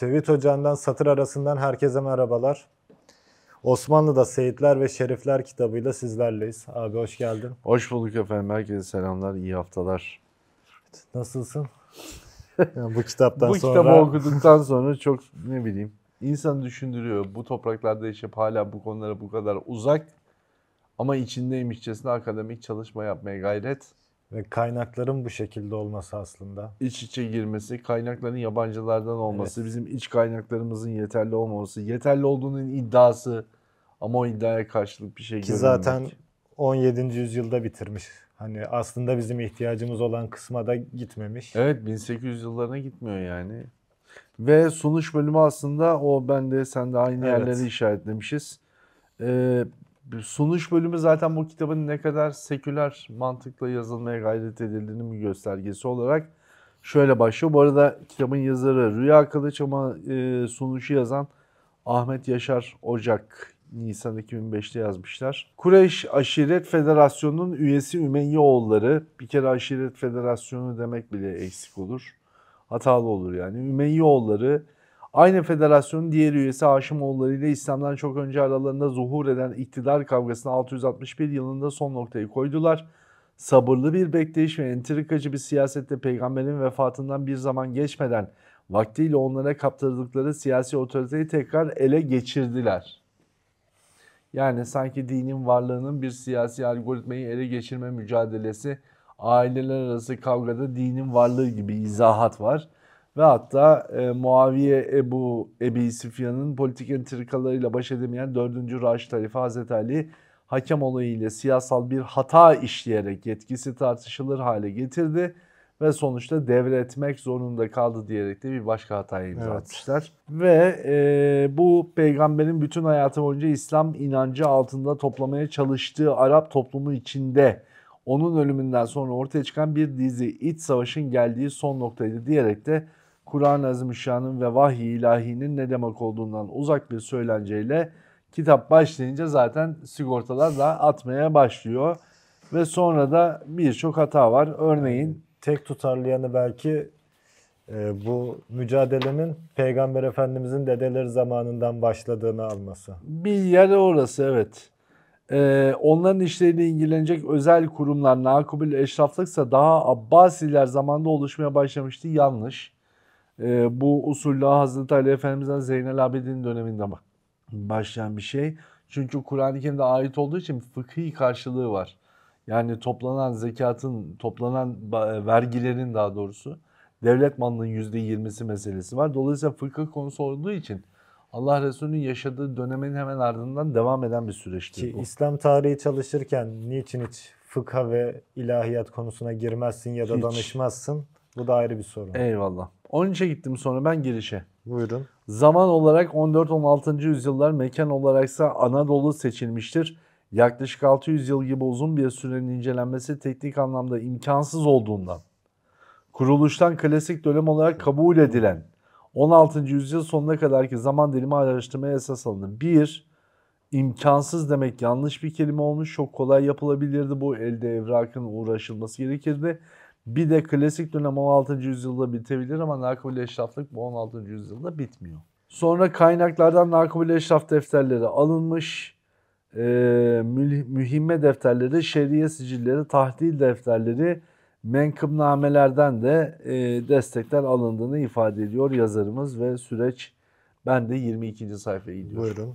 Çevit Hoca'ndan satır arasından herkese merhabalar. Osmanlı'da Seyitler ve Şerifler kitabıyla sizlerleyiz. Abi hoş geldin. Hoş bulduk efendim. Herkese selamlar, İyi haftalar. Nasılsın? Yani bu kitaptan bu sonra... Bu kitabı okuduktan sonra çok ne bileyim insan düşündürüyor. Bu topraklarda yaşayıp hala bu konulara bu kadar uzak ama içindeymişçesine akademik çalışma yapmaya gayret ve kaynakların bu şekilde olması aslında. İç içe girmesi, kaynakların yabancılardan olması, evet. bizim iç kaynaklarımızın yeterli olmaması, yeterli olduğunun iddiası ama o iddiaya karşılık bir şey Ki görünmek. zaten 17. yüzyılda bitirmiş. Hani aslında bizim ihtiyacımız olan kısma da gitmemiş. Evet 1800 yıllarına gitmiyor yani. Ve sonuç bölümü aslında o ben de sen de aynı evet. yerleri işaretlemişiz. Ee, sunuş bölümü zaten bu kitabın ne kadar seküler mantıkla yazılmaya gayret edildiğini bir göstergesi olarak şöyle başlıyor. Bu arada kitabın yazarı Rüya Kılıç ama e, sunuşu yazan Ahmet Yaşar Ocak Nisan 2005'te yazmışlar. Kureyş Aşiret Federasyonu'nun üyesi Ümeyyoğulları. Bir kere Aşiret Federasyonu demek bile eksik olur. Hatalı olur yani. Ümeyyoğulları Aynı federasyonun diğer üyesi Haşimoğulları ile İslam'dan çok önce aralarında zuhur eden iktidar kavgasına 661 yılında son noktayı koydular. Sabırlı bir bekleyiş ve entrikacı bir siyasette peygamberin vefatından bir zaman geçmeden vaktiyle onlara kaptırdıkları siyasi otoriteyi tekrar ele geçirdiler. Yani sanki dinin varlığının bir siyasi algoritmayı ele geçirme mücadelesi, aileler arası kavgada dinin varlığı gibi izahat var ve hatta e, Muaviye Ebu Ebi Süfyan'ın politik entrikalarıyla baş edemeyen 4. Raşid Halife Hazreti Ali hakem olayıyla siyasal bir hata işleyerek yetkisi tartışılır hale getirdi ve sonuçta devretmek zorunda kaldı diyerek de bir başka hataya imza evet. Ve e, bu peygamberin bütün hayatı boyunca İslam inancı altında toplamaya çalıştığı Arap toplumu içinde onun ölümünden sonra ortaya çıkan bir dizi iç savaşın geldiği son noktaydı diyerek de Kur'an-ı Azimüşşan'ın ve vahiy ilahinin ne demek olduğundan uzak bir söylenceyle kitap başlayınca zaten sigortalar da atmaya başlıyor. Ve sonra da birçok hata var. Örneğin tek tutarlı yanı belki e, bu mücadelenin Peygamber Efendimizin dedeleri zamanından başladığını alması. Bir yer orası evet. Ee, onların işleriyle ilgilenecek özel kurumlar Nakubül Eşraflıksa daha Abbasiler zamanında oluşmaya başlamıştı. Yanlış e, bu usulla Hazreti Ali Efendimiz'den Zeynel Abidin döneminde başlayan bir şey. Çünkü Kur'an-ı Kerim'de ait olduğu için fıkhi karşılığı var. Yani toplanan zekatın, toplanan e, vergilerin daha doğrusu devlet malının yirmisi meselesi var. Dolayısıyla fıkıh konusu olduğu için Allah Resulü'nün yaşadığı dönemin hemen ardından devam eden bir süreçti Ki bu. İslam tarihi çalışırken niçin hiç fıkha ve ilahiyat konusuna girmezsin ya da hiç. danışmazsın? Bu da ayrı bir sorun. Eyvallah. 13'e gittim sonra ben girişe. Buyurun. Zaman olarak 14-16. yüzyıllar mekan olarak ise Anadolu seçilmiştir. Yaklaşık 600 yıl gibi uzun bir sürenin incelenmesi teknik anlamda imkansız olduğundan kuruluştan klasik dönem olarak kabul edilen 16. yüzyıl sonuna kadar ki zaman dilimi araştırmaya esas alındı. Bir, imkansız demek yanlış bir kelime olmuş. Çok kolay yapılabilirdi bu. Elde evrakın uğraşılması gerekirdi. Bir de klasik dönem 16. yüzyılda bitebilir ama narkobili eşraflık bu 16. yüzyılda bitmiyor. Sonra kaynaklardan narkobili eşraf defterleri alınmış. E, mühimme defterleri, şeriye sicilleri, tahdil defterleri, menkıbnamelerden de e, destekler alındığını ifade ediyor yazarımız ve süreç ben de 22. sayfaya gidiyorum. Buyurun.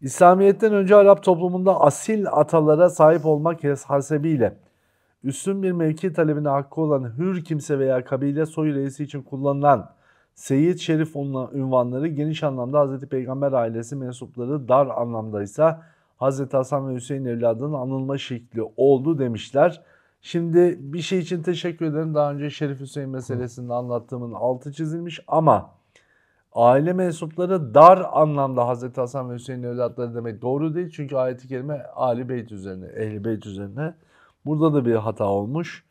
İslamiyet'ten önce Arap toplumunda asil atalara sahip olmak hasebiyle üstün bir mevki talebine hakkı olan hür kimse veya kabile soy reisi için kullanılan Seyyid Şerif unvanları geniş anlamda Hz. Peygamber ailesi mensupları dar anlamda ise Hz. Hasan ve Hüseyin evladının anılma şekli oldu demişler. Şimdi bir şey için teşekkür ederim. Daha önce Şerif Hüseyin meselesinde anlattığımın altı çizilmiş ama aile mensupları dar anlamda Hz. Hasan ve Hüseyin evlatları demek doğru değil. Çünkü ayet-i kerime Ali Beyt üzerine, Ehli Beyt üzerine Burada da bir hata olmuş.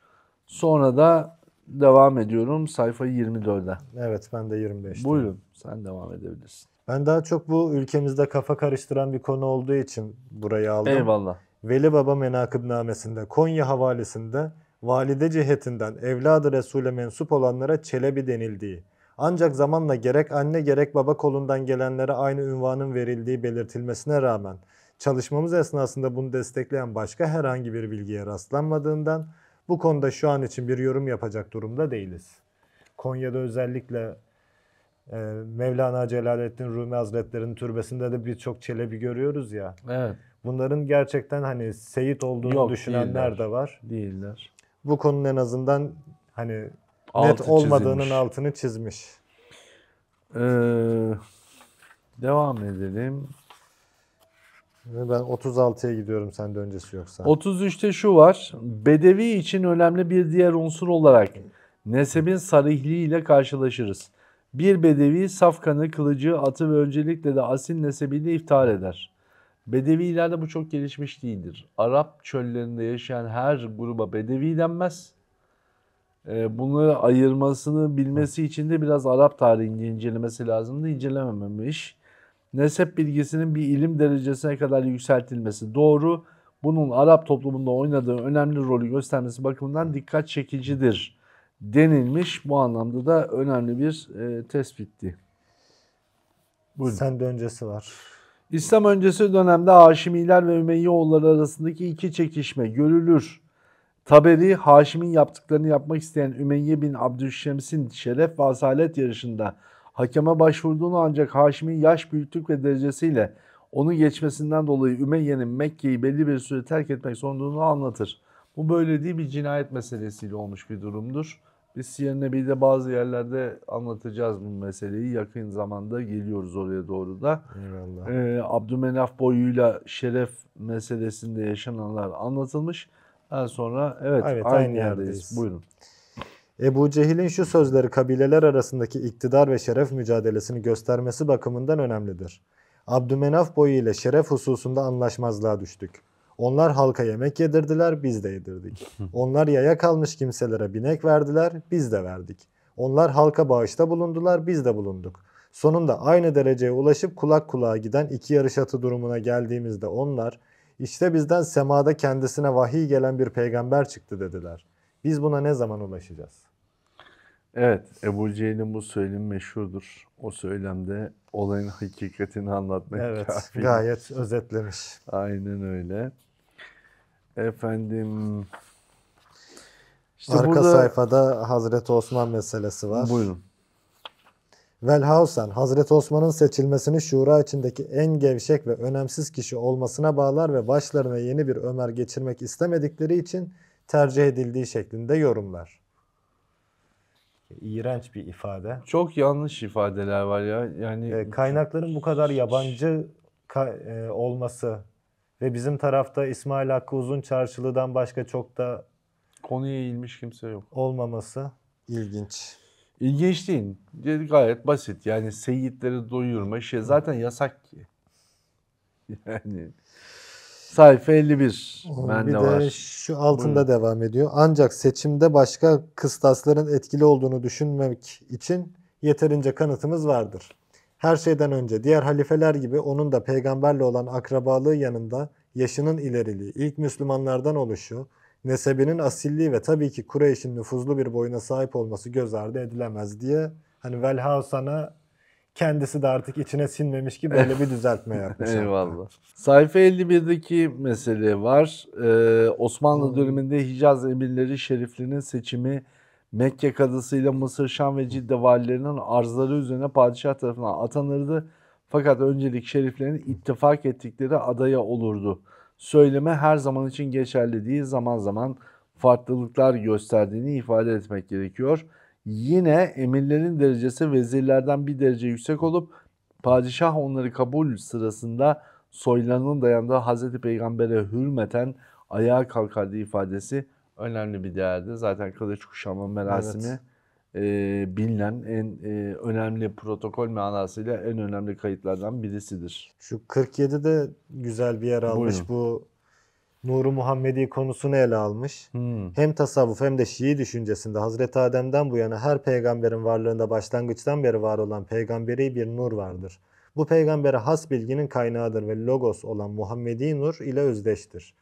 Sonra da devam ediyorum sayfa 24'e. Evet ben de 25'te. Buyurun sen devam edebilirsin. Ben daha çok bu ülkemizde kafa karıştıran bir konu olduğu için burayı aldım. Eyvallah. Veli Baba menakıbnamesinde Konya havalesinde valide cihetinden evladı Resul'e mensup olanlara Çelebi denildiği, ancak zamanla gerek anne gerek baba kolundan gelenlere aynı ünvanın verildiği belirtilmesine rağmen Çalışmamız esnasında bunu destekleyen başka herhangi bir bilgiye rastlanmadığından bu konuda şu an için bir yorum yapacak durumda değiliz. Konya'da özellikle e, Mevlana Celaleddin Rumi Hazretleri'nin türbesinde de birçok çelebi görüyoruz ya. Evet. Bunların gerçekten hani seyit olduğunu Yok, düşünenler değiller. de var. Değiller. Bu konunun en azından hani Altı net olmadığının çizilmiş. altını çizmiş. Ee, devam edelim. Ben 36'ya gidiyorum sende öncesi yoksa. 33'te şu var. Bedevi için önemli bir diğer unsur olarak nesebin sarihliği ile karşılaşırız. Bir bedevi safkanı, kılıcı, atı ve öncelikle de asil nesebini iftihar eder. Bedevilerde bu çok gelişmiş değildir. Arap çöllerinde yaşayan her gruba bedevi denmez. Ee, bunu ayırmasını bilmesi için de biraz Arap tarihini incelemesi lazım da incelememiş nesep bilgisinin bir ilim derecesine kadar yükseltilmesi doğru. Bunun Arap toplumunda oynadığı önemli rolü göstermesi bakımından dikkat çekicidir denilmiş. Bu anlamda da önemli bir e, tespitti. Buyurun. Sen de öncesi var. İslam öncesi dönemde Haşimiler ve Ümeyyoğulları arasındaki iki çekişme görülür. Taberi, Haşim'in yaptıklarını yapmak isteyen Ümeyye bin Abdüşşems'in şeref ve asalet yarışında Hakeme başvurduğunu ancak Haşimi yaş büyüklük ve derecesiyle onu geçmesinden dolayı Ümeyye'nin Mekke'yi belli bir süre terk etmek zorunluluğunu anlatır. Bu böyle değil bir cinayet meselesiyle olmuş bir durumdur. Biz Siyer bir de bazı yerlerde anlatacağız bu meseleyi. Yakın zamanda geliyoruz oraya doğru da. Eyvallah. Ee, Abdümenaf boyuyla şeref meselesinde yaşananlar anlatılmış. Daha sonra evet, evet aynı, aynı yerdeyiz. yerdeyiz. Buyurun. Ebu Cehil'in şu sözleri kabileler arasındaki iktidar ve şeref mücadelesini göstermesi bakımından önemlidir. Abdümenaf boyu ile şeref hususunda anlaşmazlığa düştük. Onlar halka yemek yedirdiler, biz de yedirdik. Onlar yaya kalmış kimselere binek verdiler, biz de verdik. Onlar halka bağışta bulundular, biz de bulunduk. Sonunda aynı dereceye ulaşıp kulak kulağa giden iki yarış atı durumuna geldiğimizde onlar, işte bizden semada kendisine vahiy gelen bir peygamber çıktı dediler. Biz buna ne zaman ulaşacağız? Evet, Ebu Cehil'in bu söylemi meşhurdur. O söylemde olayın hakikatini anlatmak Evet, kafi. gayet özetlemiş. Aynen öyle. Efendim... İşte Arka burada... sayfada Hazreti Osman meselesi var. Buyurun. Velhausen, Hazreti Osman'ın seçilmesini şura içindeki en gevşek ve önemsiz kişi olmasına bağlar ve başlarına yeni bir Ömer geçirmek istemedikleri için tercih edildiği şeklinde yorumlar. İğrenç bir ifade. Çok yanlış ifadeler var ya. Yani e, kaynakların bu kadar yabancı ka- e, olması ve bizim tarafta İsmail Hakkı Uzun Çarşılı'dan başka çok da konuya eğilmiş kimse yok. Olmaması ilginç. İlginç değil. E, gayet basit. Yani seyitleri doyurma şey zaten yasak ki. Yani Sayfa 51. Ee, Bende bir de var. şu altında Buyurun. devam ediyor. Ancak seçimde başka kıstasların etkili olduğunu düşünmek için yeterince kanıtımız vardır. Her şeyden önce diğer halifeler gibi onun da peygamberle olan akrabalığı yanında yaşının ileriliği, ilk Müslümanlardan oluşu, nesebinin asilliği ve tabii ki Kureyş'in nüfuzlu bir boyuna sahip olması göz ardı edilemez diye hani Velhasana kendisi de artık içine sinmemiş ki böyle bir düzeltme yapmış. Eyvallah. Sayfa 51'deki mesele var. Ee, Osmanlı döneminde Hicaz emirleri şeriflinin seçimi Mekke kadısıyla Mısır, Şam ve Cidde valilerinin arzları üzerine padişah tarafından atanırdı. Fakat öncelik şeriflerin ittifak ettikleri adaya olurdu. Söyleme her zaman için geçerli değil zaman zaman farklılıklar gösterdiğini ifade etmek gerekiyor. Yine emirlerin derecesi vezirlerden bir derece yüksek olup padişah onları kabul sırasında soylarının dayandığı Hz. Peygamber'e hürmeten ayağa kalkardı ifadesi önemli bir değerdi. Zaten kılıç kuşanma merasimi evet. e, bilinen en e, önemli protokol manasıyla en önemli kayıtlardan birisidir. Şu 47'de güzel bir yer almış Buyurun. bu Nuru Muhammedi konusunu ele almış. Hmm. Hem tasavvuf hem de Şii düşüncesinde Hazreti Adem'den bu yana her peygamberin varlığında başlangıçtan beri var olan peygamberi bir nur vardır. Bu peygambere has bilginin kaynağıdır ve logos olan Muhammedi nur ile özdeştir.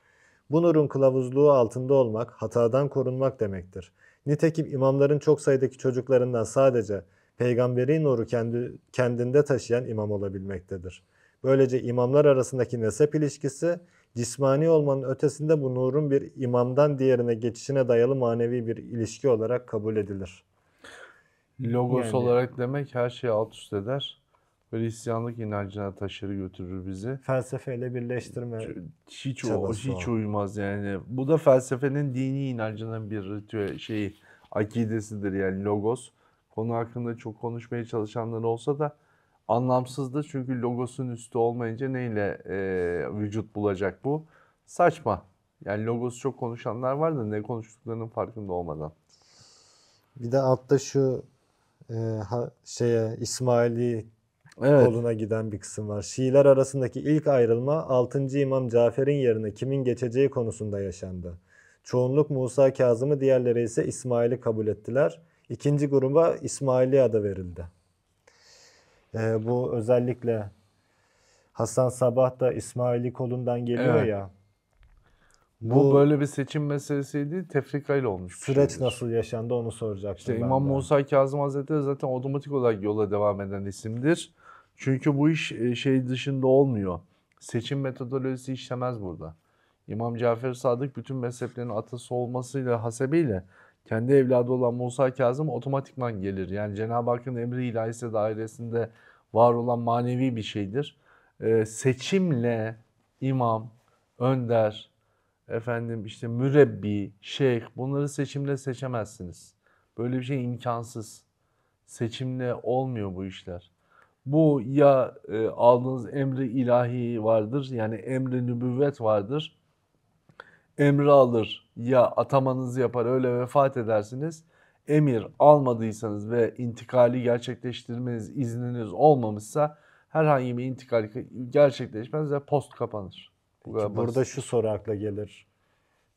Bu nurun kılavuzluğu altında olmak, hatadan korunmak demektir. Nitekim imamların çok sayıdaki çocuklarından sadece peygamberi nuru kendi, kendinde taşıyan imam olabilmektedir. Böylece imamlar arasındaki nesep ilişkisi cismani olmanın ötesinde bu nurun bir imamdan diğerine geçişine dayalı manevi bir ilişki olarak kabul edilir. Logos yani, olarak demek her şeyi alt üst eder. Hristiyanlık inancına taşır götürür bizi. Felsefeyle birleştirme. Hiç o, hiç o. uymaz yani. Bu da felsefenin dini inancının bir ritüel şeyi akidesidir yani logos. Konu hakkında çok konuşmaya çalışanlar olsa da anlamsızdı. Çünkü logosun üstü olmayınca neyle e, vücut bulacak bu? Saçma. Yani logosu çok konuşanlar var da ne konuştuklarının farkında olmadan. Bir de altta şu e, ha, şeye İsmaili evet. koluna giden bir kısım var. Şiiler arasındaki ilk ayrılma 6. İmam Cafer'in yerine kimin geçeceği konusunda yaşandı. Çoğunluk Musa Kazım'ı diğerleri ise İsmail'i kabul ettiler. İkinci gruba İsmaili adı verildi. E, bu özellikle Hasan Sabah da İsmaili kolundan geliyor evet. ya. Bu, bu böyle bir seçim meselesi değil, tefrikayla olmuş. Süreç şeydir. nasıl yaşandı onu soracaktım. İşte İmam de. Musa Kazım Hazretleri zaten otomatik olarak yola devam eden isimdir. Çünkü bu iş e, şey dışında olmuyor. Seçim metodolojisi işlemez burada. İmam Cafer Sadık bütün mezheplerin atası olmasıyla hasebiyle kendi evladı olan Musa Kazım otomatikman gelir. Yani Cenab-ı Hakk'ın emri ilahisi dairesinde var olan manevi bir şeydir. E, seçimle imam, önder, efendim işte mürebbi, şeyh bunları seçimle seçemezsiniz. Böyle bir şey imkansız. Seçimle olmuyor bu işler. Bu ya e, aldığınız emri ilahi vardır yani emri nübüvvet vardır. Emri alır ya atamanızı yapar öyle vefat edersiniz emir almadıysanız ve intikali gerçekleştirmeniz izniniz olmamışsa herhangi bir intikal gerçekleşmez ve post kapanır. Bu Peki, burada şu soru akla gelir.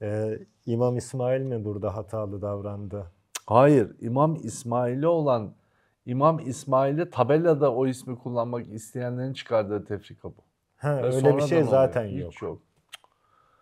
Ee, İmam İsmail mi burada hatalı davrandı? Hayır. İmam İsmail'e olan İmam İsmail'e tabelada o ismi kullanmak isteyenlerin çıkardığı tefrika bu. Ha, öyle bir şey zaten yok. Hiç yok.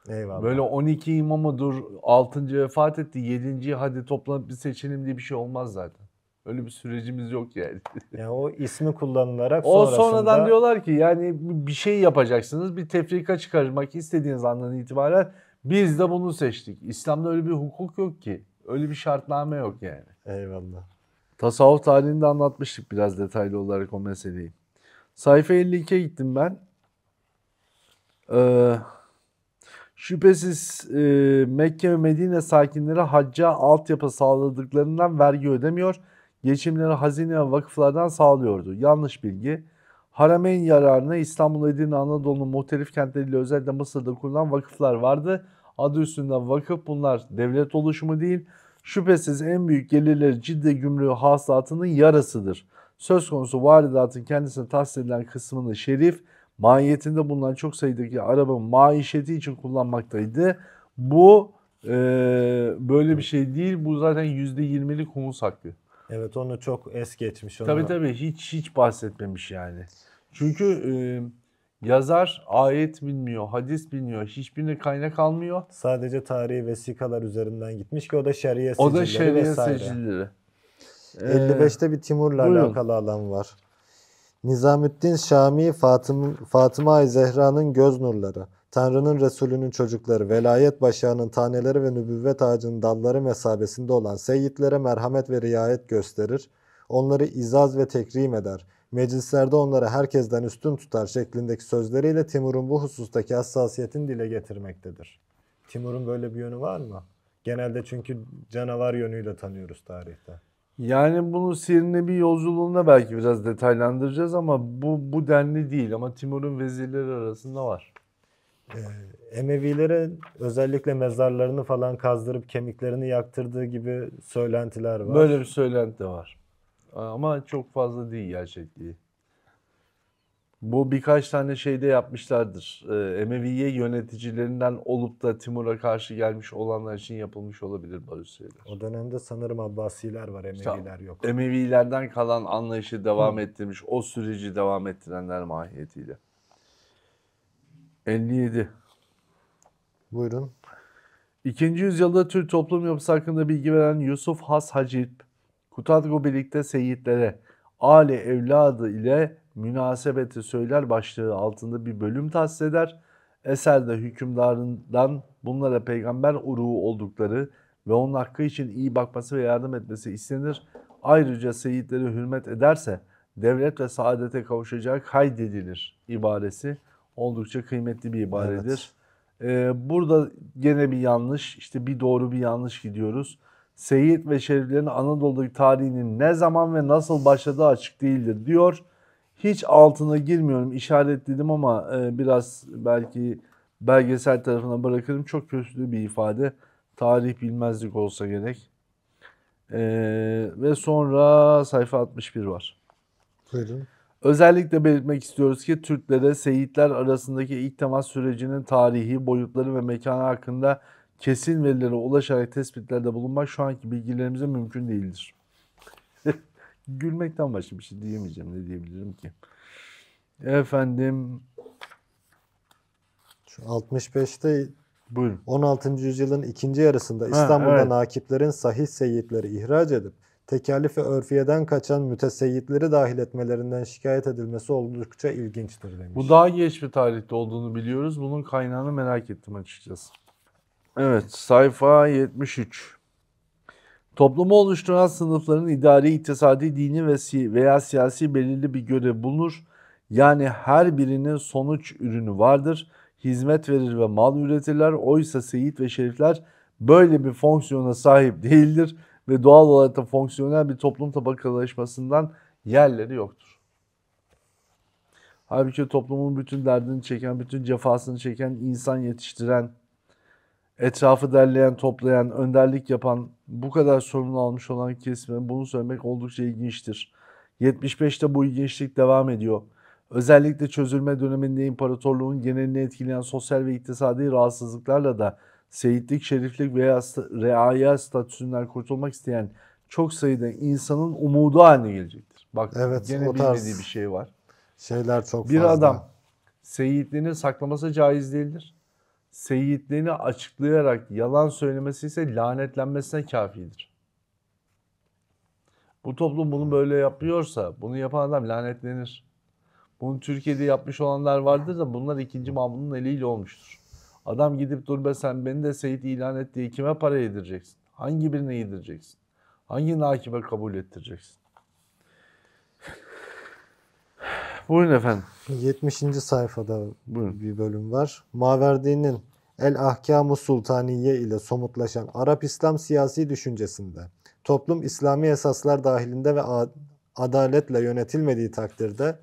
Eyvallah. Böyle 12 imamıdır, 6. vefat etti, 7. hadi toplanıp bir seçelim diye bir şey olmaz zaten. Öyle bir sürecimiz yok yani. yani o ismi kullanılarak o sonrasında... O sonradan diyorlar ki yani bir şey yapacaksınız, bir tefrika çıkarmak istediğiniz andan itibaren biz de bunu seçtik. İslam'da öyle bir hukuk yok ki. Öyle bir şartname yok yani. Eyvallah. Tasavvuf tarihinde anlatmıştık biraz detaylı olarak o meseleyi. Sayfa 52'ye gittim ben. Ee, Şüphesiz e, Mekke ve Medine sakinleri hacca altyapı sağladıklarından vergi ödemiyor. Geçimleri hazine ve vakıflardan sağlıyordu. Yanlış bilgi. Harameyn yararına İstanbul, Edirne, Anadolu'nun muhtelif kentleriyle özellikle Mısır'da kurulan vakıflar vardı. Adı üstünde vakıf bunlar devlet oluşumu değil. Şüphesiz en büyük gelirleri ciddi gümrüğü hasılatının yarısıdır. Söz konusu varidatın kendisine tahsil edilen kısmını şerif, mahiyetinde bulunan çok sayıdaki araba maişeti için kullanmaktaydı. Bu e, böyle bir şey değil. Bu zaten %20'lik humus hakkı. Evet onu çok es geçmiş. Onu. Tabii tabii hiç hiç bahsetmemiş yani. Çünkü e, yazar ayet bilmiyor, hadis bilmiyor, hiçbirine kaynak almıyor. Sadece tarihi vesikalar üzerinden gitmiş ki o da şeriye sicilleri O da şeriye vesaire. 55'te bir Timur'la buyurun. alakalı alan var. Nizamüddin Şami Fatıma, Fatıma Zehra'nın göz nurları, Tanrı'nın Resulü'nün çocukları, velayet başağının taneleri ve nübüvvet ağacının dalları mesabesinde olan seyyitlere merhamet ve riayet gösterir, onları izaz ve tekrim eder, meclislerde onları herkesten üstün tutar şeklindeki sözleriyle Timur'un bu husustaki hassasiyetini dile getirmektedir. Timur'un böyle bir yönü var mı? Genelde çünkü canavar yönüyle tanıyoruz tarihte. Yani bunu Sirin'le bir yolculuğunda belki biraz detaylandıracağız ama bu bu denli değil ama Timur'un vezirleri arasında var. Ee, Emevilere özellikle mezarlarını falan kazdırıp kemiklerini yaktırdığı gibi söylentiler var. Böyle bir söylenti var. Ama çok fazla değil gerçekliği. Bu birkaç tane şeyde yapmışlardır. E, ee, Emeviye yöneticilerinden olup da Timur'a karşı gelmiş olanlar için yapılmış olabilir barış şeyler. O dönemde sanırım Abbasiler var, Emeviler yok. Emevilerden kalan anlayışı devam ettirmiş, o süreci devam ettirenler mahiyetiyle. 57. Buyurun. İkinci yüzyılda Türk toplum yapısı hakkında bilgi veren Yusuf Has Hacip, Kutadgo birlikte Seyitlere, Ali Evladı ile münasebeti söyler başlığı altında bir bölüm tahsis eder. Eserde hükümdarından bunlara peygamber uruğu oldukları ve onun hakkı için iyi bakması ve yardım etmesi istenir. Ayrıca seyitleri hürmet ederse devlet ve saadete kavuşacak haydedilir ibaresi oldukça kıymetli bir ibaredir. Evet. Ee, burada gene bir yanlış, işte bir doğru bir yanlış gidiyoruz. Seyit ve şeriflerin Anadolu'daki tarihinin ne zaman ve nasıl başladığı açık değildir diyor hiç altına girmiyorum. İşaretledim ama e, biraz belki belgesel tarafına bırakırım. Çok kötü bir ifade. Tarih bilmezlik olsa gerek. E, ve sonra sayfa 61 var. Buyurun. Özellikle belirtmek istiyoruz ki Türklere Seyitler arasındaki ilk temas sürecinin tarihi, boyutları ve mekanı hakkında kesin verilere ulaşarak tespitlerde bulunmak şu anki bilgilerimize mümkün değildir. Gülmekten başka bir şey diyemeyeceğim. Ne diyebilirim ki? Efendim. Şu 65'te Buyurun. 16. yüzyılın ikinci yarısında İstanbul'da evet. nakiplerin sahih seyitleri ihraç edip tekalife örfiyeden kaçan müteseyyitleri dahil etmelerinden şikayet edilmesi oldukça ilginçtir demiş. Bu daha geç bir tarihte olduğunu biliyoruz. Bunun kaynağını merak ettim açıkçası. Evet sayfa 73. Toplumu oluşturan sınıfların idari, iktisadi, dini ve si veya siyasi belirli bir görev bulunur. Yani her birinin sonuç ürünü vardır. Hizmet verir ve mal üretirler. Oysa seyit ve şerifler böyle bir fonksiyona sahip değildir ve doğal olarak da fonksiyonel bir toplum tabakalaşmasından yerleri yoktur. Halbuki toplumun bütün derdini çeken, bütün cefasını çeken, insan yetiştiren etrafı derleyen, toplayan, önderlik yapan, bu kadar sorun almış olan kesime bunu söylemek oldukça ilginçtir. 75'te bu ilginçlik devam ediyor. Özellikle çözülme döneminde imparatorluğun genelini etkileyen sosyal ve iktisadi rahatsızlıklarla da seyitlik, şeriflik veya reaya statüsünden kurtulmak isteyen çok sayıda insanın umudu haline gelecektir. Bak evet, gene bilmediği bir şey var. Şeyler çok bir fazla. Bir adam seyitliğini saklaması caiz değildir. Seyitliğini açıklayarak yalan söylemesi ise lanetlenmesine kafidir. Bu toplum bunu böyle yapıyorsa bunu yapan adam lanetlenir. Bunu Türkiye'de yapmış olanlar vardır da bunlar ikinci Mahmud'un eliyle olmuştur. Adam gidip dur be sen beni de Seyit ilan et diye kime para yedireceksin? Hangi birine yedireceksin? Hangi nakibe kabul ettireceksin? Buyurun efendim. 70. sayfada Buyurun. bir bölüm var. Maverdi'nin El Ahkamu Sultaniye ile somutlaşan Arap İslam siyasi düşüncesinde toplum İslami esaslar dahilinde ve adaletle yönetilmediği takdirde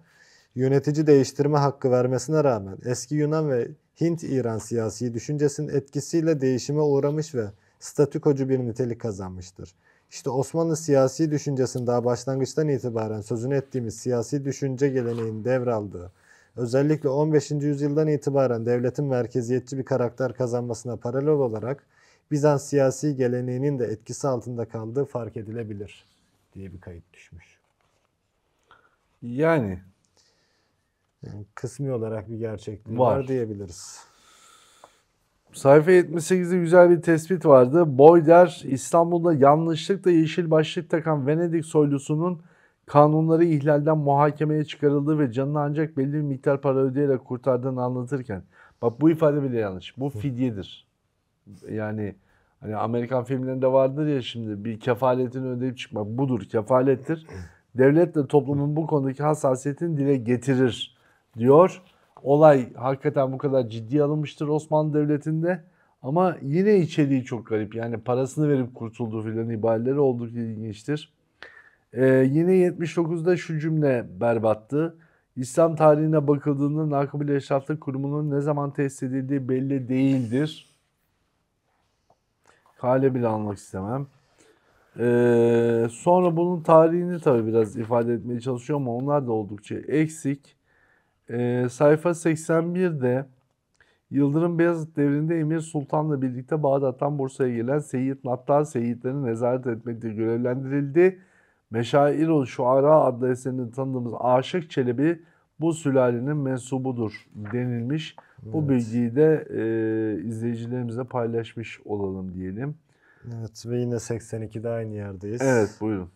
yönetici değiştirme hakkı vermesine rağmen eski Yunan ve Hint İran siyasi düşüncesinin etkisiyle değişime uğramış ve statükocu bir nitelik kazanmıştır. İşte Osmanlı siyasi düşüncesinin daha başlangıçtan itibaren sözünü ettiğimiz siyasi düşünce geleneğinin devraldığı, özellikle 15. yüzyıldan itibaren devletin merkeziyetçi bir karakter kazanmasına paralel olarak Bizans siyasi geleneğinin de etkisi altında kaldığı fark edilebilir diye bir kayıt düşmüş. Yani, yani kısmi olarak bir gerçekliği var, var diyebiliriz. Sayfa 78'de güzel bir tespit vardı. Boyder İstanbul'da yanlışlıkla yeşil başlık takan Venedik soylusunun kanunları ihlalden muhakemeye çıkarıldığı ve canını ancak belli bir miktar para ödeyerek kurtardığını anlatırken bak bu ifade bile yanlış. Bu fidyedir. Yani hani Amerikan filmlerinde vardır ya şimdi bir kefaletini ödeyip çıkmak budur kefalettir. Devlet de toplumun bu konudaki hassasiyetini dile getirir diyor olay hakikaten bu kadar ciddi alınmıştır Osmanlı Devleti'nde. Ama yine içeriği çok garip. Yani parasını verip kurtuldu filan ibareleri oldukça ilginçtir. Ee, yine 79'da şu cümle berbattı. İslam tarihine bakıldığında Nakıbül Eşraflık Kurumu'nun ne zaman tesis edildiği belli değildir. Kale bile almak istemem. Ee, sonra bunun tarihini tabi biraz ifade etmeye çalışıyor ama onlar da oldukça eksik e, sayfa 81'de Yıldırım Beyazıt devrinde Emir Sultan'la birlikte Bağdat'tan Bursa'ya gelen Seyit Nattar Seyyidlerin nezaret etmekte görevlendirildi. Meşairul Şuara adlı eserini tanıdığımız Aşık Çelebi bu sülalenin mensubudur denilmiş. Evet. Bu bilgiyi de e, izleyicilerimize paylaşmış olalım diyelim. Evet ve yine 82'de aynı yerdeyiz. Evet buyurun.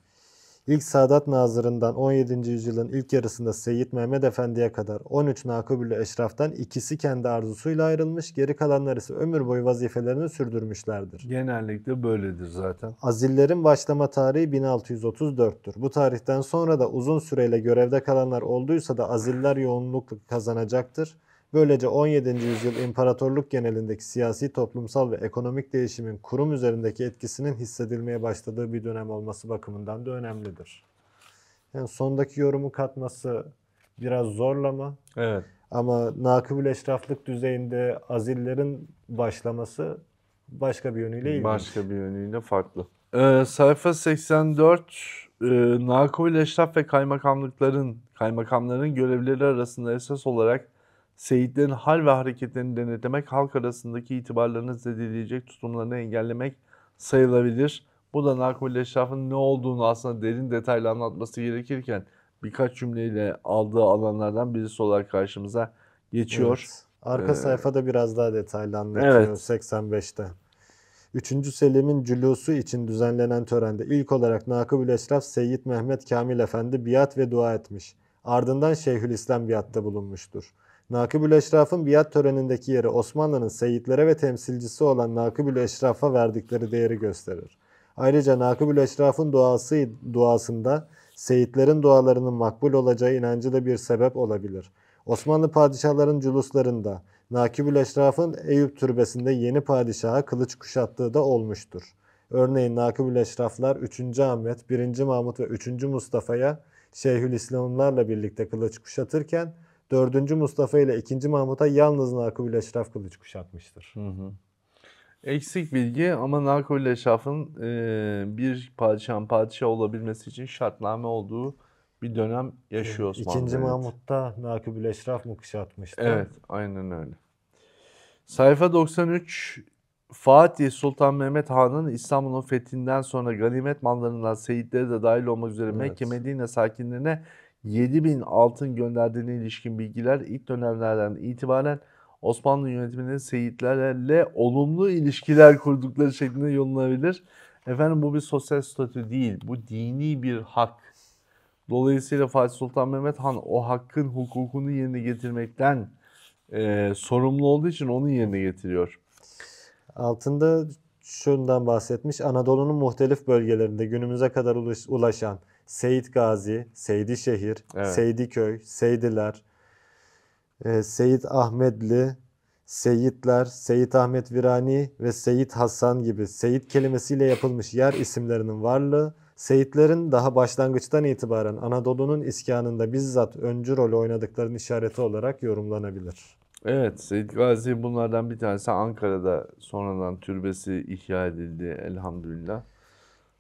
İlk Sadat Nazırı'ndan 17. yüzyılın ilk yarısında Seyit Mehmet Efendi'ye kadar 13 nakıbülü eşraftan ikisi kendi arzusuyla ayrılmış, geri kalanlar ise ömür boyu vazifelerini sürdürmüşlerdir. Genellikle böyledir zaten. Azillerin başlama tarihi 1634'tür. Bu tarihten sonra da uzun süreyle görevde kalanlar olduysa da aziller yoğunluk kazanacaktır. Böylece 17. yüzyıl imparatorluk genelindeki siyasi, toplumsal ve ekonomik değişimin kurum üzerindeki etkisinin hissedilmeye başladığı bir dönem olması bakımından da önemlidir. Yani sondaki yorumu katması biraz zorlama. Evet. Ama nakıbül eşraflık düzeyinde azillerin başlaması başka bir yönüyle ilginç. Başka bir yönüyle farklı. Ee, sayfa 84 e, nakıbül eşraf ve kaymakamlıkların kaymakamların görevleri arasında esas olarak Seyitlerin hal ve hareketlerini denetlemek, halk arasındaki itibarlarını zedeleyecek tutumlarını engellemek sayılabilir. Bu da Nakul Eşraf'ın ne olduğunu aslında derin detaylı anlatması gerekirken birkaç cümleyle aldığı alanlardan birisi olarak karşımıza geçiyor. Evet. Arka ee, sayfada biraz daha detaylı anlatıyor evet. 85'te. Üçüncü Selim'in cülusu için düzenlenen törende ilk olarak Nakıb-ül Eşraf Seyyid Mehmet Kamil Efendi biat ve dua etmiş. Ardından Şeyhülislam biatta bulunmuştur. Nakıbül Eşraf'ın biat törenindeki yeri Osmanlı'nın seyitlere ve temsilcisi olan Nakıbül Eşraf'a verdikleri değeri gösterir. Ayrıca Nakıbül Eşraf'ın duası, duasında seyitlerin dualarının makbul olacağı inancı da bir sebep olabilir. Osmanlı padişahların culuslarında Nakibül Eşraf'ın Eyüp türbesinde yeni padişaha kılıç kuşattığı da olmuştur. Örneğin Nakibül Eşraflar 3. Ahmet, 1. Mahmut ve 3. Mustafa'ya Şeyhülislamlarla birlikte kılıç kuşatırken 4. Mustafa ile 2. Mahmut'a yalnız Nakubül Eşraf kılıç kuşatmıştır. Hı hı. Eksik bilgi ama Nakubül Eşraf'ın e, bir padişahın padişah olabilmesi için şartname olduğu bir dönem yaşıyor Osmanlı. İkinci evet. Mahmut'ta Nakibül Eşraf mı kuşatmıştı? Evet, aynen öyle. Sayfa 93 Fatih Sultan Mehmet Han'ın İstanbul'un fethinden sonra ganimet mallarından seyitleri de dahil olmak üzere evet. Mekke Medine sakinlerine 7000 altın gönderdiğine ilişkin bilgiler ilk dönemlerden itibaren Osmanlı yönetiminin Seyitlerle olumlu ilişkiler kurdukları şeklinde yorumlanabilir. Efendim bu bir sosyal statü değil, bu dini bir hak. Dolayısıyla Fatih Sultan Mehmet Han o hakkın hukukunu yerine getirmekten e, sorumlu olduğu için onu yerine getiriyor. Altında şundan bahsetmiş. Anadolu'nun muhtelif bölgelerinde günümüze kadar ulaşan Seyit Gazi, Seydi Şehir, evet. Seydi Köy, Seydiler, e, Seyit Ahmetli, Seyitler, Seyit Ahmet Virani ve Seyit Hasan gibi Seyit kelimesiyle yapılmış yer isimlerinin varlığı, Seyitlerin daha başlangıçtan itibaren Anadolu'nun iskanında bizzat öncü rol oynadıklarının işareti olarak yorumlanabilir. Evet, Seyit Gazi bunlardan bir tanesi Ankara'da sonradan türbesi ihya edildi elhamdülillah.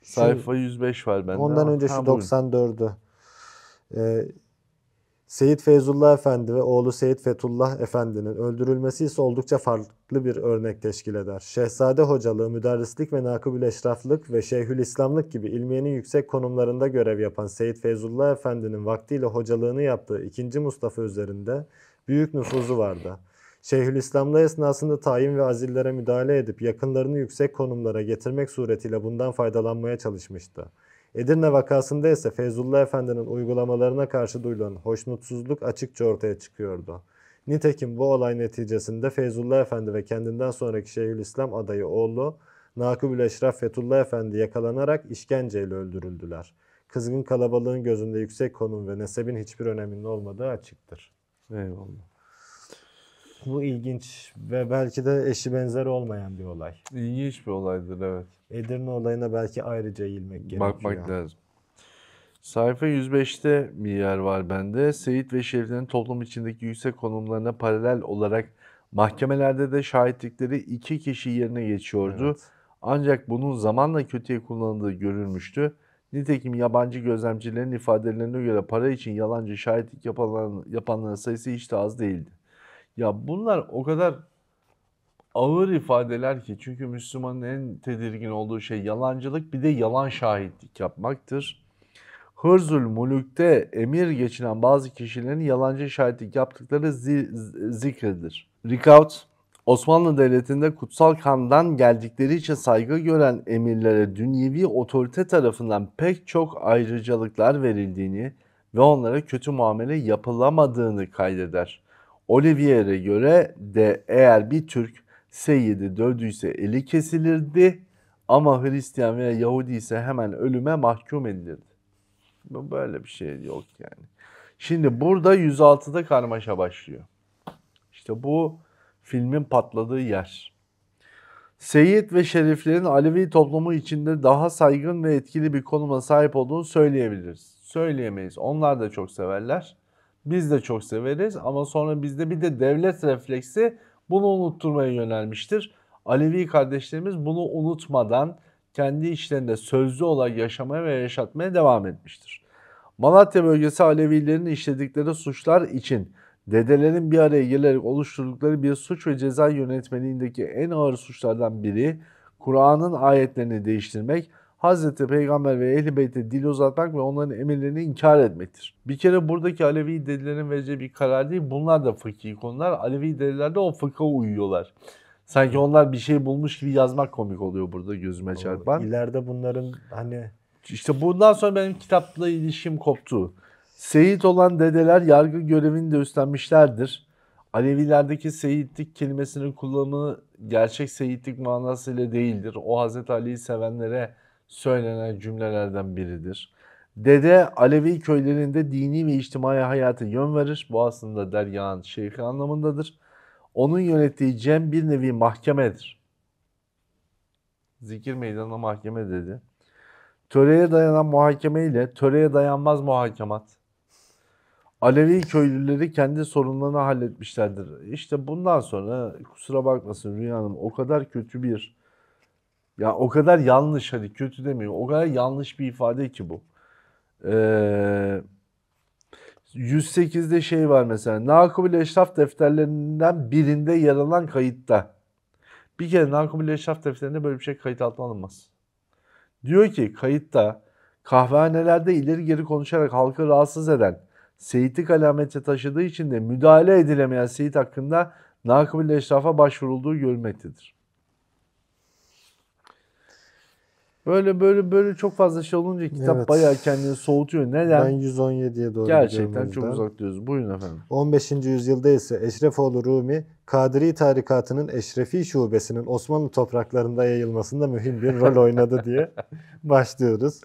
Sayfa 105 şey, var bende. Ondan ama. öncesi 94'ü. Ee, Seyit Feyzullah Efendi ve oğlu Seyit Fethullah Efendi'nin öldürülmesi ise oldukça farklı bir örnek teşkil eder. Şehzade hocalığı, müderrislik ve nakıbül eşraflık ve şeyhül İslamlık gibi ilmiyenin yüksek konumlarında görev yapan Seyit Feyzullah Efendi'nin vaktiyle hocalığını yaptığı 2. Mustafa üzerinde büyük nüfuzu vardı. Şeyhülislam'da esnasında tayin ve azillere müdahale edip yakınlarını yüksek konumlara getirmek suretiyle bundan faydalanmaya çalışmıştı. Edirne vakasında ise Feyzullah Efendi'nin uygulamalarına karşı duyulan hoşnutsuzluk açıkça ortaya çıkıyordu. Nitekim bu olay neticesinde Feyzullah Efendi ve kendinden sonraki Şeyhülislam adayı oğlu Nakıbül Eşraf Fethullah Efendi yakalanarak işkenceyle öldürüldüler. Kızgın kalabalığın gözünde yüksek konum ve nesebin hiçbir öneminin olmadığı açıktır. Eyvallah. Bu ilginç ve belki de eşi benzeri olmayan bir olay. İlginç bir olaydır evet. Edirne olayına belki ayrıca eğilmek gerekiyor. Bakmak lazım. Sayfa 105'te bir yer var bende. Seyit ve Şeriflerin toplum içindeki yüksek konumlarına paralel olarak mahkemelerde de şahitlikleri iki kişi yerine geçiyordu. Evet. Ancak bunun zamanla kötüye kullanıldığı görülmüştü. Nitekim yabancı gözlemcilerin ifadelerine göre para için yalancı şahitlik yapanların, yapanların sayısı hiç de az değildi. Ya bunlar o kadar ağır ifadeler ki çünkü Müslümanın en tedirgin olduğu şey yalancılık bir de yalan şahitlik yapmaktır. Hırzül Mulük'te emir geçinen bazı kişilerin yalancı şahitlik yaptıkları zi zikredir. Rikaut, Osmanlı Devleti'nde kutsal kandan geldikleri için saygı gören emirlere dünyevi otorite tarafından pek çok ayrıcalıklar verildiğini ve onlara kötü muamele yapılamadığını kaydeder. Olivier'e göre de eğer bir Türk seyyidi dövdüyse eli kesilirdi ama Hristiyan veya Yahudi ise hemen ölüme mahkum edilirdi. Böyle bir şey yok yani. Şimdi burada 106'da karmaşa başlıyor. İşte bu filmin patladığı yer. Seyit ve şeriflerin Alevi toplumu içinde daha saygın ve etkili bir konuma sahip olduğunu söyleyebiliriz. Söyleyemeyiz. Onlar da çok severler. Biz de çok severiz ama sonra bizde bir de devlet refleksi bunu unutturmaya yönelmiştir. Alevi kardeşlerimiz bunu unutmadan kendi içlerinde sözlü olarak yaşamaya ve yaşatmaya devam etmiştir. Malatya bölgesi Alevilerin işledikleri suçlar için dedelerin bir araya gelerek oluşturdukları bir suç ve ceza yönetmeliğindeki en ağır suçlardan biri Kur'an'ın ayetlerini değiştirmek, Hazreti Peygamber ve Ehl-i Beyt'e dil uzatmak ve onların emirlerini inkar etmektir. Bir kere buradaki Alevi delilerin vereceği bir karar değil. Bunlar da fıkhi konular. Alevi deliler de o fıkha uyuyorlar. Sanki onlar bir şey bulmuş gibi yazmak komik oluyor burada gözüme çarpan. İleride bunların hani... işte bundan sonra benim kitapla ilişkim koptu. Seyit olan dedeler yargı görevini de üstlenmişlerdir. Alevilerdeki seyitlik kelimesinin kullanımı gerçek seyitlik manasıyla değildir. O Hazreti Ali'yi sevenlere söylenen cümlelerden biridir. Dede Alevi köylerinde dini ve içtimai hayata yön verir. Bu aslında dergahın şeyhi anlamındadır. Onun yönettiği cem bir nevi mahkemedir. Zikir meydanına mahkeme dedi. Töreye dayanan muhakeme ile töreye dayanmaz muhakemat. Alevi köylüleri kendi sorunlarını halletmişlerdir. İşte bundan sonra kusura bakmasın Rüya Hanım o kadar kötü bir ya o kadar yanlış hadi kötü demiyor. O kadar yanlış bir ifade ki bu. Ee, 108'de şey var mesela. Nakubül Eşraf defterlerinden birinde yer alan kayıtta. Bir kere Nakubül Eşraf defterinde böyle bir şey kayıt altına alınmaz. Diyor ki kayıtta kahvehanelerde ileri geri konuşarak halkı rahatsız eden Seyitlik alameti taşıdığı için de müdahale edilemeyen Seyit hakkında Nakubül Eşraf'a başvurulduğu görülmektedir. Böyle böyle böyle çok fazla şey olunca kitap evet. bayağı kendini soğutuyor. Neden? Ben 117'ye doğru Gerçekten çok uzaklıyoruz. Buyurun efendim. 15. yüzyılda ise Eşrefoğlu Rumi, Kadiri tarikatının Eşrefi şubesinin Osmanlı topraklarında yayılmasında mühim bir rol oynadı diye başlıyoruz.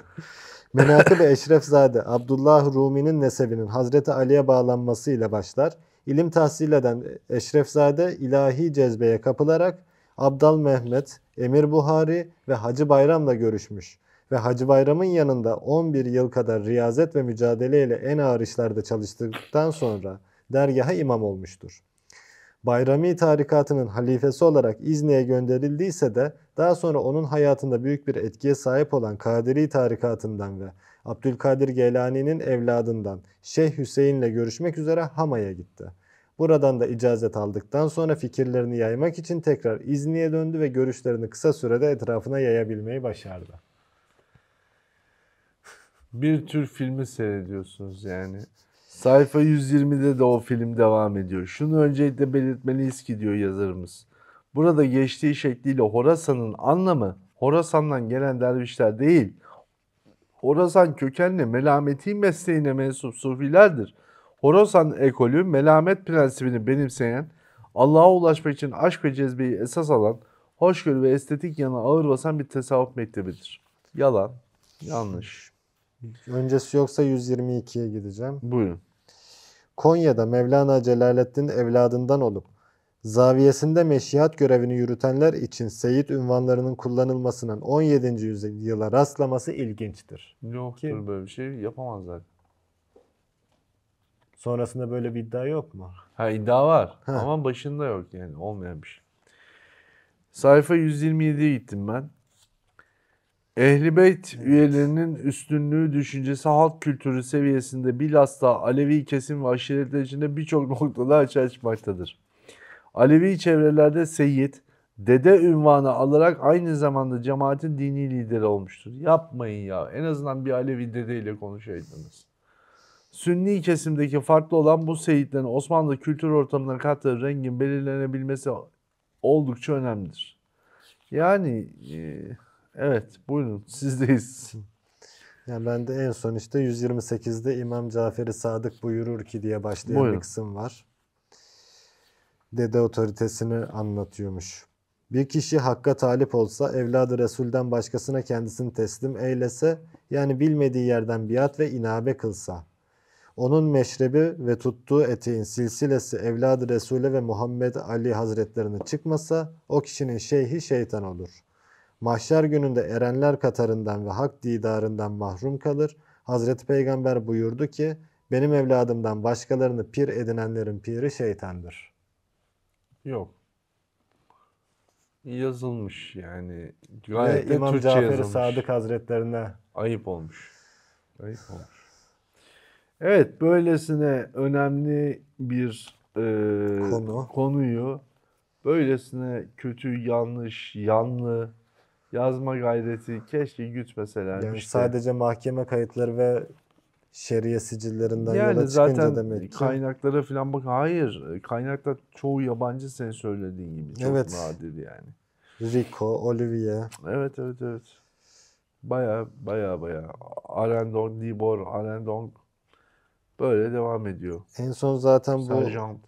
Menakıb Eşrefzade, Abdullah Rumi'nin nesebinin Hazreti Ali'ye bağlanmasıyla başlar. İlim tahsil eden Eşrefzade ilahi cezbeye kapılarak Abdal Mehmet, Emir Buhari ve Hacı Bayram'la görüşmüş ve Hacı Bayram'ın yanında 11 yıl kadar riyazet ve mücadeleyle en ağır işlerde çalıştıktan sonra dergaha imam olmuştur. Bayrami tarikatının halifesi olarak İzni'ye gönderildiyse de daha sonra onun hayatında büyük bir etkiye sahip olan Kadiri tarikatından ve Abdülkadir Gelani'nin evladından Şeyh Hüseyin'le görüşmek üzere Hama'ya gitti. Buradan da icazet aldıktan sonra fikirlerini yaymak için tekrar İzni'ye döndü ve görüşlerini kısa sürede etrafına yayabilmeyi başardı. Bir tür filmi seyrediyorsunuz yani. Sayfa 120'de de o film devam ediyor. Şunu öncelikle belirtmeliyiz ki diyor yazarımız. Burada geçtiği şekliyle Horasan'ın anlamı Horasan'dan gelen dervişler değil. Horasan kökenli melameti mesleğine mensup sufilerdir. Horasan ekolü melamet prensibini benimseyen, Allah'a ulaşmak için aşk ve cezbeyi esas alan, hoşgörü ve estetik yana ağır basan bir tasavvuf mektebidir. Yalan, yanlış. Öncesi yoksa 122'ye gideceğim. Buyurun. Konya'da Mevlana Celaleddin evladından olup zaviyesinde meşihat görevini yürütenler için seyit ünvanlarının kullanılmasının 17. yüzyıla rastlaması ilginçtir. Yoktur Ki, böyle bir şey yapamaz zaten. Sonrasında böyle bir iddia yok mu? Ha iddia var ama başında yok yani olmayan bir şey. Sayfa 127'ye gittim ben. Ehli Beyt evet. üyelerinin üstünlüğü düşüncesi halk kültürü seviyesinde bilhassa Alevi kesim ve aşiretler içinde birçok noktada açığa çıkmaktadır. Alevi çevrelerde Seyit, dede ünvanı alarak aynı zamanda cemaatin dini lideri olmuştur. Yapmayın ya. En azından bir Alevi dedeyle konuşaydınız. Sünni kesimdeki farklı olan bu seyitlerin Osmanlı kültür ortamına kattığı rengin belirlenebilmesi oldukça önemlidir. Yani e, evet buyurun sizdeyiz. Yani ben de en son işte 128'de İmam cafer Sadık buyurur ki diye başlayan buyurun. bir kısım var. Dede otoritesini anlatıyormuş. Bir kişi hakka talip olsa, evladı Resul'den başkasına kendisini teslim eylese, yani bilmediği yerden biat ve inabe kılsa, onun meşrebi ve tuttuğu eteğin silsilesi evladı Resul'e ve Muhammed Ali Hazretlerine çıkmasa o kişinin şeyhi şeytan olur. Mahşer gününde erenler katarından ve hak didarından mahrum kalır. Hazreti Peygamber buyurdu ki benim evladımdan başkalarını pir edinenlerin piri şeytandır. Yok. Yazılmış yani. Gayet ve İmam Türkçe Cafer yazılmış. Sadık Hazretlerine ayıp olmuş. Ayıp olmuş. Evet, böylesine önemli bir e, Konu. konuyu böylesine kötü, yanlış, yanlı yazma gayreti keşke gütmeselermiş. Yani de. sadece mahkeme kayıtları ve şeriye sicillerinden yani yola çıkınca zaten demek ki. kaynaklara falan bak hayır kaynaklar çoğu yabancı senin söylediğin gibi çok evet. nadir yani. Rico, Olivia Evet evet evet. Baya baya baya. Arendong, Dibor Arendong Böyle devam ediyor. En son zaten bu Sergeant.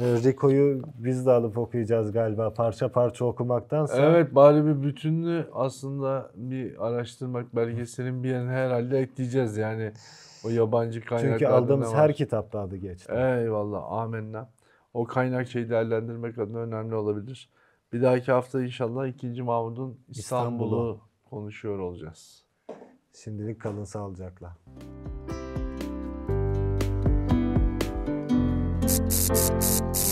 E, Rico'yu biz de alıp okuyacağız galiba parça parça okumaktansa. Evet bari bir bütünlü aslında bir araştırmak belgeselin bir yerini herhalde ekleyeceğiz yani o yabancı kaynaklarda Çünkü aldığımız her kitapta adı geçti. Eyvallah amenna. O kaynak şeyi değerlendirmek adına önemli olabilir. Bir dahaki hafta inşallah 2. Mahmud'un İstanbul'u İstanbul konuşuyor olacağız. Şimdilik kalın sağlıcakla. フフフ。